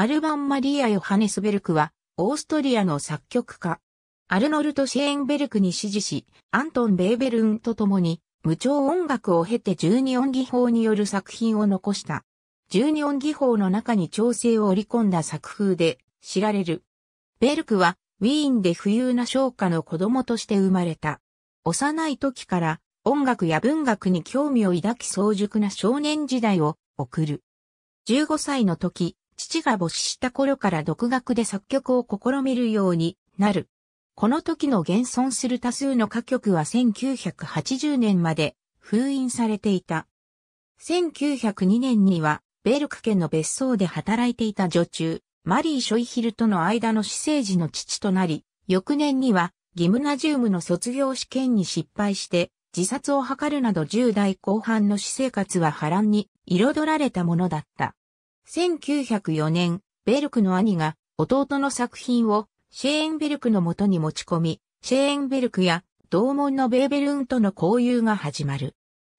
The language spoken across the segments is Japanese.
アルバン・マリア・ヨハネスベルクは、オーストリアの作曲家。アルノルト・シェーンベルクに支持し、アントン・ベーベルンと共に、無調音楽を経て12音技法による作品を残した。12音技法の中に調整を織り込んだ作風で知られる。ベルクは、ウィーンで富裕な商家の子供として生まれた。幼い時から音楽や文学に興味を抱き早熟な少年時代を送る。15歳の時、父が没した頃から独学で作曲を試みるようになる。この時の現存する多数の歌曲は1980年まで封印されていた。1902年にはベルク家の別荘で働いていた女中、マリー・ショイヒルとの間の私生児の父となり、翌年にはギムナジウムの卒業試験に失敗して自殺を図るなど10代後半の私生活は波乱に彩られたものだった。1904年、ベルクの兄が弟の作品をシェーンベルクの元に持ち込み、シェーンベルクや同門のベーベルンとの交友が始まる。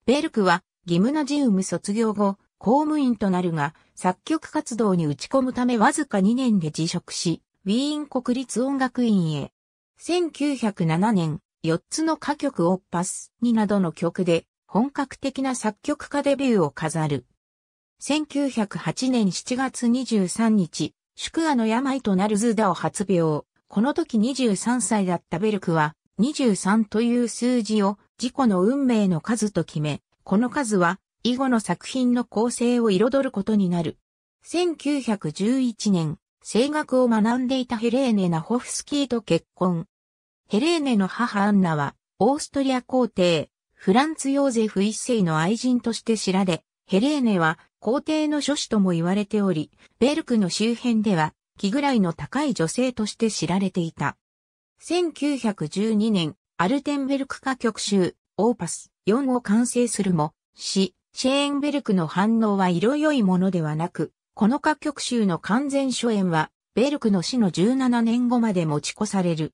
ベルクはギムナジウム卒業後、公務員となるが、作曲活動に打ち込むためわずか2年で辞職し、ウィーン国立音楽院へ。1907年、4つの歌曲をパスになどの曲で、本格的な作曲家デビューを飾る。1908年7月23日、宿阿の病となるズダを発病。この時23歳だったベルクは、23という数字を自己の運命の数と決め、この数は以後の作品の構成を彩ることになる。1911年、声楽を学んでいたヘレーネ・ナホフスキーと結婚。ヘレーネの母アンナは、オーストリア皇帝、フランツ・ヨーゼフ一世の愛人として知られ、ヘレーネは皇帝の諸子とも言われており、ベルクの周辺では、気ぐらいの高い女性として知られていた。1912年、アルテンベルク歌曲集、オーパス4を完成するも、し、シェーンベルクの反応は色良いものではなく、この歌曲集の完全初演は、ベルクの死の17年後まで持ち越される。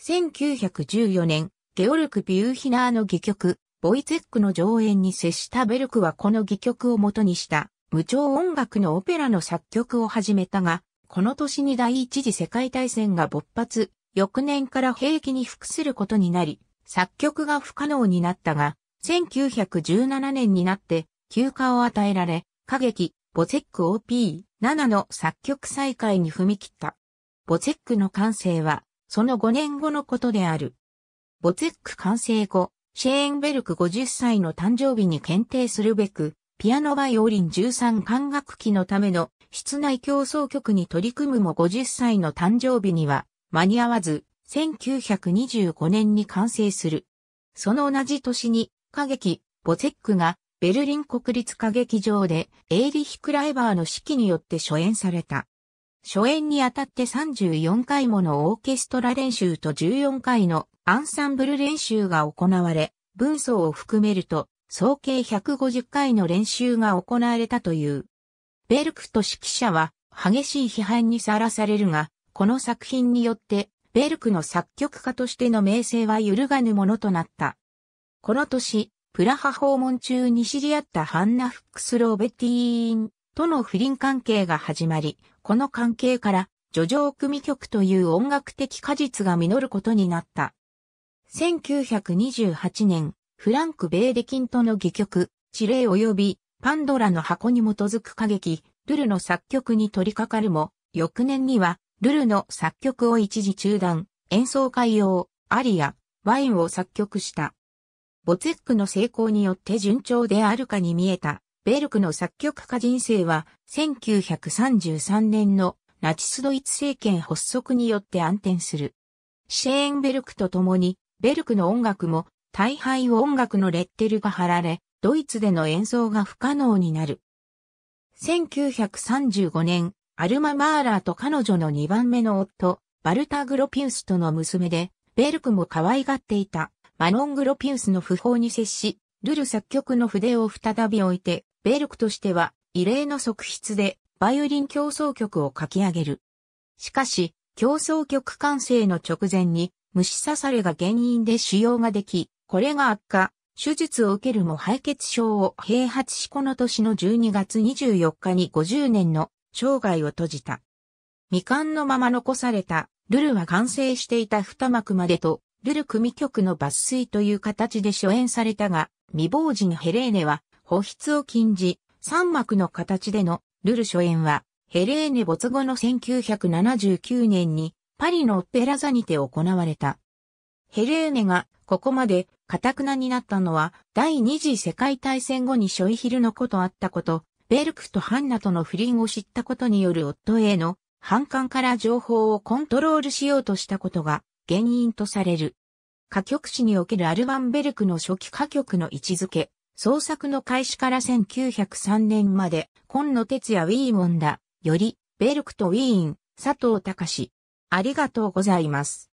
1914年、ゲオルク・ビューヒナーの戯曲、ボイツェックの上演に接したベルクはこの戯曲を元にした無調音楽のオペラの作曲を始めたが、この年に第一次世界大戦が勃発、翌年から兵器に服することになり、作曲が不可能になったが、1917年になって休暇を与えられ、歌劇、ボツェック OP7 の作曲再開に踏み切った。ボツェックの完成は、その5年後のことである。ボツェック完成後、シェーンベルク50歳の誕生日に検定するべく、ピアノバイオリン13管楽器のための室内競争曲に取り組むも50歳の誕生日には間に合わず、1925年に完成する。その同じ年に、歌劇、ボゼックが、ベルリン国立歌劇場で、エーリヒ・クライバーの指揮によって初演された。初演にあたって34回ものオーケストラ練習と14回のアンサンブル練習が行われ、文章を含めると、総計150回の練習が行われたという。ベルクと指揮者は、激しい批判にさらされるが、この作品によって、ベルクの作曲家としての名声は揺るがぬものとなった。この年、プラハ訪問中に知り合ったハンナ・フックス・ローベティーンとの不倫関係が始まり、この関係から、叙情組曲という音楽的果実が実ることになった。1928年、フランク・ベーデキントの戯曲、地霊及びパンドラの箱に基づく歌劇、ルルの作曲に取り掛かるも、翌年には、ルルの作曲を一時中断、演奏会用、アリア、ワインを作曲した。ボツェックの成功によって順調であるかに見えた、ベルクの作曲家人生は、1933年のナチスドイツ政権発足によって暗転する。シェーンベルクと共にベルクの音楽も大敗を音楽のレッテルが貼られ、ドイツでの演奏が不可能になる。1935年、アルマ・マーラーと彼女の2番目の夫、バルタ・グロピウスとの娘で、ベルクも可愛がっていた、マノン・グロピウスの訃報に接し、ルル作曲の筆を再び置いて、ベルクとしては、異例の側筆で、バイオリン競争曲を書き上げる。しかし、競争曲完成の直前に、虫刺されが原因で腫瘍ができ、これが悪化、手術を受けるも敗血症を併発しこの年の12月24日に50年の生涯を閉じた。未完のまま残された、ルルは完成していた二幕までと、ルル組曲の抜粋という形で初演されたが、未亡人ヘレーネは保筆を禁じ、三幕の形でのルル初演は、ヘレーネ没後の1979年にパリのオペラ座にて行われた。ヘレーネがここまで堅くなになったのは第二次世界大戦後にショイヒルの子とあったこと、ベルクとハンナとの不倫を知ったことによる夫への反感から情報をコントロールしようとしたことが原因とされる。歌曲史におけるアルバンベルクの初期歌曲の位置づけ、創作の開始から1903年まで、今野哲也ウィーモンだ、より、ベルクとウィーン、佐藤隆、ありがとうございます。